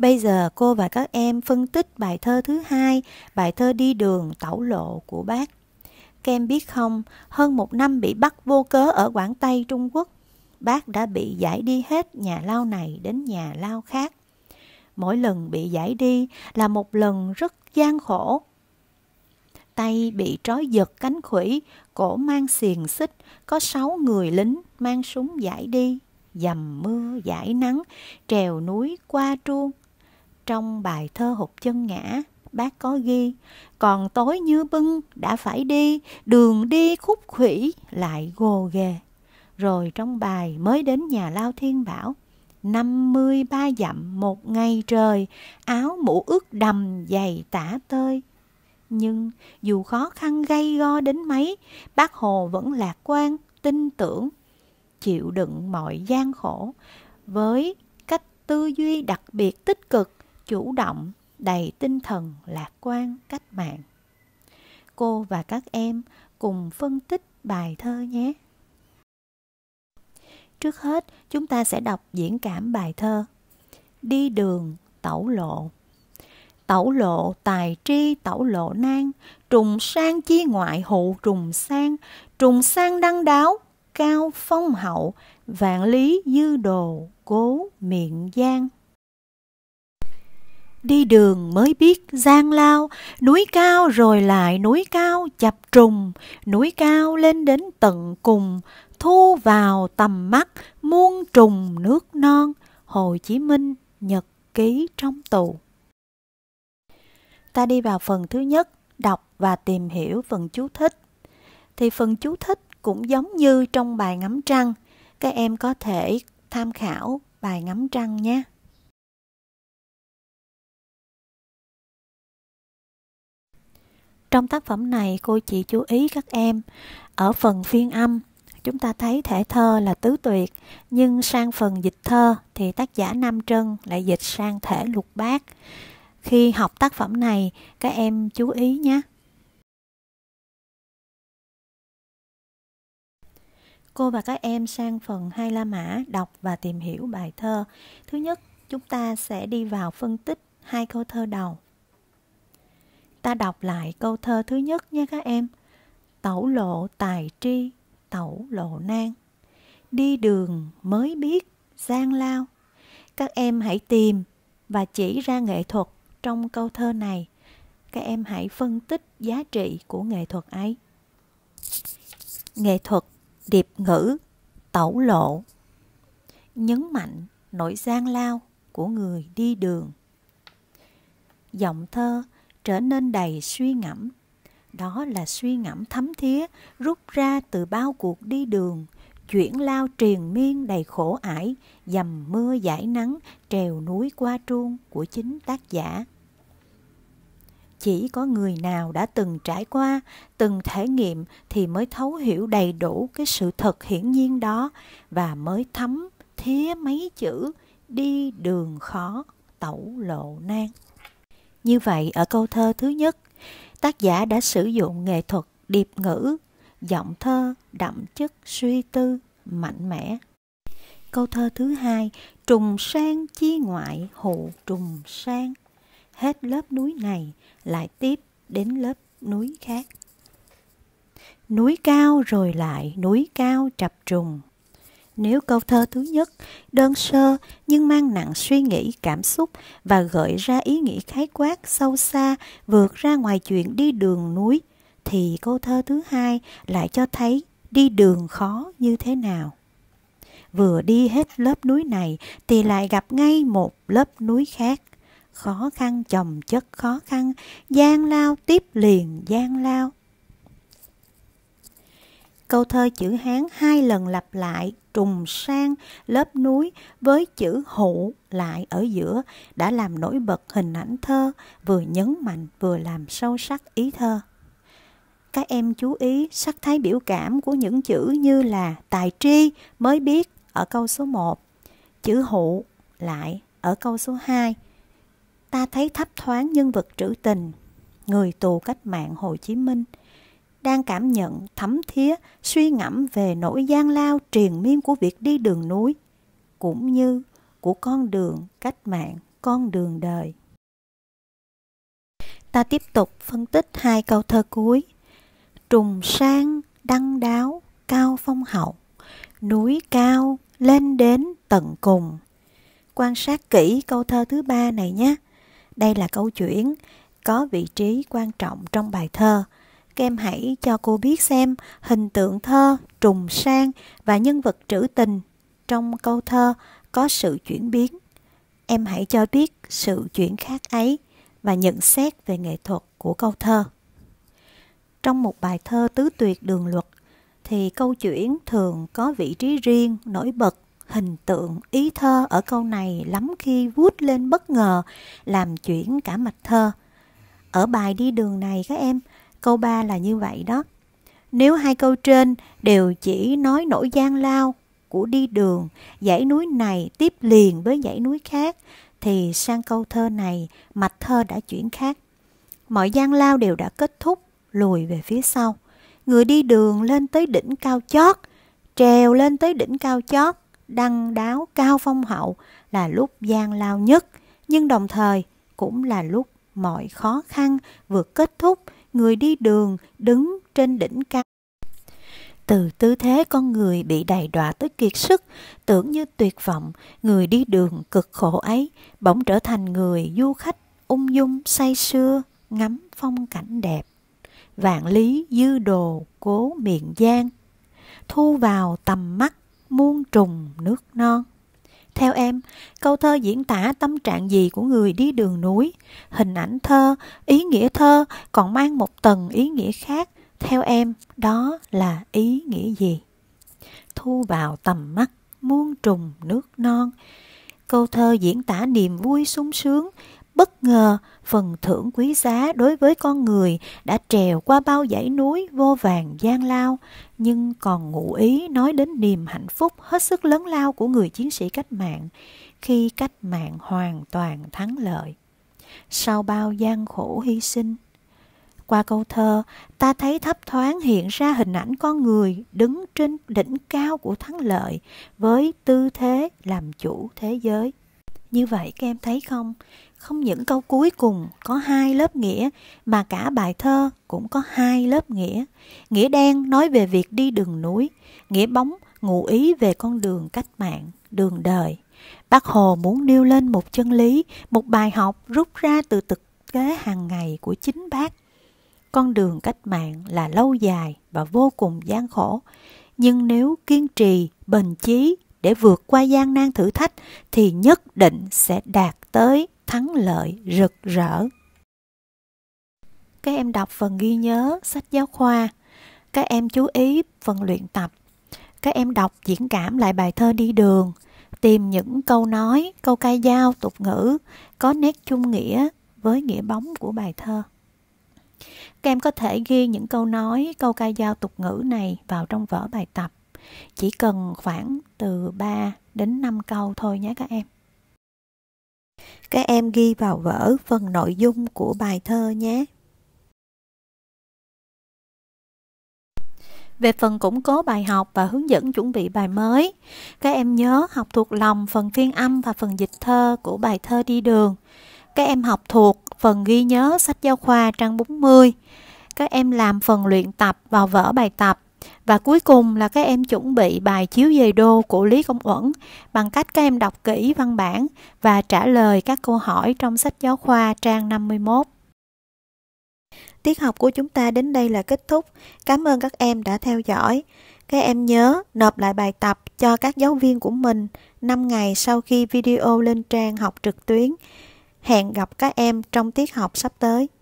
Bây giờ cô và các em phân tích bài thơ thứ hai, bài thơ Đi đường tẩu lộ của bác. Các em biết không, hơn một năm bị bắt vô cớ ở Quảng Tây Trung Quốc, bác đã bị giải đi hết nhà lao này đến nhà lao khác. Mỗi lần bị giải đi là một lần rất gian khổ. Tay bị trói giật cánh khủy, cổ mang xiềng xích, có sáu người lính mang súng giải đi, dầm mưa giải nắng, trèo núi qua truông, trong bài thơ hụt chân ngã bác có ghi còn tối như bưng đã phải đi đường đi khúc khủy lại gồ ghề rồi trong bài mới đến nhà lao thiên bảo năm mươi ba dặm một ngày trời áo mũ ướt đầm dày tả tơi nhưng dù khó khăn gay go đến mấy bác hồ vẫn lạc quan tin tưởng chịu đựng mọi gian khổ với cách tư duy đặc biệt tích cực chủ động đầy tinh thần lạc quan cách mạng cô và các em cùng phân tích bài thơ nhé trước hết chúng ta sẽ đọc diễn cảm bài thơ đi đường tẩu lộ tẩu lộ tài tri tẩu lộ nan trùng sang chi ngoại hụ trùng sang trùng sang đăng đáo cao phong hậu vạn lý dư đồ cố miệng giang đi đường mới biết gian lao, núi cao rồi lại núi cao chập trùng, núi cao lên đến tận cùng, thu vào tầm mắt muôn trùng nước non. Hồ Chí Minh nhật ký trong tù. Ta đi vào phần thứ nhất, đọc và tìm hiểu phần chú thích. Thì phần chú thích cũng giống như trong bài ngắm trăng, các em có thể tham khảo bài ngắm trăng nhé. Trong tác phẩm này cô chỉ chú ý các em ở phần phiên âm chúng ta thấy thể thơ là tứ tuyệt nhưng sang phần dịch thơ thì tác giả nam trân lại dịch sang thể lục bát khi học tác phẩm này các em chú ý nhé Cô và các em sang phần hai La Mã đọc và tìm hiểu bài thơ. Thứ nhất, chúng ta sẽ đi vào phân tích hai câu thơ đầu Ta đọc lại câu thơ thứ nhất nha các em. Tẩu lộ tài tri, tẩu lộ nan. Đi đường mới biết gian lao. Các em hãy tìm và chỉ ra nghệ thuật trong câu thơ này. Các em hãy phân tích giá trị của nghệ thuật ấy. Nghệ thuật điệp ngữ tẩu lộ nhấn mạnh nỗi gian lao của người đi đường giọng thơ trở nên đầy suy ngẫm đó là suy ngẫm thấm thía rút ra từ bao cuộc đi đường chuyển lao triền miên đầy khổ ải dầm mưa giải nắng trèo núi qua truông của chính tác giả chỉ có người nào đã từng trải qua từng thể nghiệm thì mới thấu hiểu đầy đủ cái sự thật hiển nhiên đó và mới thấm thía mấy chữ đi đường khó tẩu lộ nan như vậy ở câu thơ thứ nhất, tác giả đã sử dụng nghệ thuật điệp ngữ, giọng thơ đậm chất suy tư mạnh mẽ. Câu thơ thứ hai, trùng sang chi ngoại hộ trùng sang. Hết lớp núi này lại tiếp đến lớp núi khác. Núi cao rồi lại núi cao chập trùng nếu câu thơ thứ nhất đơn sơ nhưng mang nặng suy nghĩ cảm xúc và gợi ra ý nghĩa khái quát sâu xa vượt ra ngoài chuyện đi đường núi thì câu thơ thứ hai lại cho thấy đi đường khó như thế nào vừa đi hết lớp núi này thì lại gặp ngay một lớp núi khác khó khăn chồng chất khó khăn gian lao tiếp liền gian lao câu thơ chữ Hán hai lần lặp lại trùng sang lớp núi với chữ hụ lại ở giữa đã làm nổi bật hình ảnh thơ, vừa nhấn mạnh vừa làm sâu sắc ý thơ. Các em chú ý sắc thái biểu cảm của những chữ như là tài tri mới biết ở câu số 1, chữ hụ lại ở câu số 2. Ta thấy thấp thoáng nhân vật trữ tình, người tù cách mạng Hồ Chí Minh – đang cảm nhận thấm thía suy ngẫm về nỗi gian lao triền miên của việc đi đường núi cũng như của con đường cách mạng con đường đời ta tiếp tục phân tích hai câu thơ cuối trùng sang đăng đáo cao phong hậu núi cao lên đến tận cùng quan sát kỹ câu thơ thứ ba này nhé đây là câu chuyển có vị trí quan trọng trong bài thơ em hãy cho cô biết xem hình tượng thơ trùng sang và nhân vật trữ tình trong câu thơ có sự chuyển biến. Em hãy cho biết sự chuyển khác ấy và nhận xét về nghệ thuật của câu thơ. Trong một bài thơ tứ tuyệt đường luật thì câu chuyển thường có vị trí riêng, nổi bật, hình tượng, ý thơ ở câu này lắm khi vút lên bất ngờ, làm chuyển cả mạch thơ. Ở bài đi đường này các em Câu 3 là như vậy đó. Nếu hai câu trên đều chỉ nói nỗi gian lao của đi đường, dãy núi này tiếp liền với dãy núi khác, thì sang câu thơ này mạch thơ đã chuyển khác. Mọi gian lao đều đã kết thúc, lùi về phía sau. Người đi đường lên tới đỉnh cao chót, trèo lên tới đỉnh cao chót, đăng đáo cao phong hậu là lúc gian lao nhất, nhưng đồng thời cũng là lúc mọi khó khăn vừa kết thúc người đi đường đứng trên đỉnh cao từ tư thế con người bị đày đọa tới kiệt sức tưởng như tuyệt vọng người đi đường cực khổ ấy bỗng trở thành người du khách ung dung say sưa ngắm phong cảnh đẹp vạn lý dư đồ cố miệng giang thu vào tầm mắt muôn trùng nước non theo em, câu thơ diễn tả tâm trạng gì của người đi đường núi. Hình ảnh thơ, ý nghĩa thơ còn mang một tầng ý nghĩa khác. Theo em, đó là ý nghĩa gì? Thu vào tầm mắt, muôn trùng nước non. Câu thơ diễn tả niềm vui sung sướng, bất ngờ phần thưởng quý giá đối với con người đã trèo qua bao dãy núi vô vàng gian lao nhưng còn ngụ ý nói đến niềm hạnh phúc hết sức lớn lao của người chiến sĩ cách mạng khi cách mạng hoàn toàn thắng lợi sau bao gian khổ hy sinh qua câu thơ ta thấy thấp thoáng hiện ra hình ảnh con người đứng trên đỉnh cao của thắng lợi với tư thế làm chủ thế giới như vậy các em thấy không không những câu cuối cùng có hai lớp nghĩa mà cả bài thơ cũng có hai lớp nghĩa. Nghĩa đen nói về việc đi đường núi, nghĩa bóng ngụ ý về con đường cách mạng, đường đời. Bác Hồ muốn nêu lên một chân lý, một bài học rút ra từ thực tế hàng ngày của chính bác. Con đường cách mạng là lâu dài và vô cùng gian khổ, nhưng nếu kiên trì, bền chí để vượt qua gian nan thử thách thì nhất định sẽ đạt tới thắng lợi rực rỡ các em đọc phần ghi nhớ sách giáo khoa các em chú ý phần luyện tập các em đọc diễn cảm lại bài thơ đi đường tìm những câu nói câu ca dao tục ngữ có nét chung nghĩa với nghĩa bóng của bài thơ các em có thể ghi những câu nói câu ca dao tục ngữ này vào trong vở bài tập chỉ cần khoảng từ 3 đến 5 câu thôi nhé các em các em ghi vào vở phần nội dung của bài thơ nhé. Về phần củng cố bài học và hướng dẫn chuẩn bị bài mới, các em nhớ học thuộc lòng phần phiên âm và phần dịch thơ của bài thơ đi đường. Các em học thuộc phần ghi nhớ sách giáo khoa trang 40. Các em làm phần luyện tập vào vở bài tập và cuối cùng là các em chuẩn bị bài chiếu dây đô của Lý Công Uẩn bằng cách các em đọc kỹ văn bản và trả lời các câu hỏi trong sách giáo khoa trang 51. Tiết học của chúng ta đến đây là kết thúc. Cảm ơn các em đã theo dõi. Các em nhớ nộp lại bài tập cho các giáo viên của mình 5 ngày sau khi video lên trang học trực tuyến. Hẹn gặp các em trong tiết học sắp tới.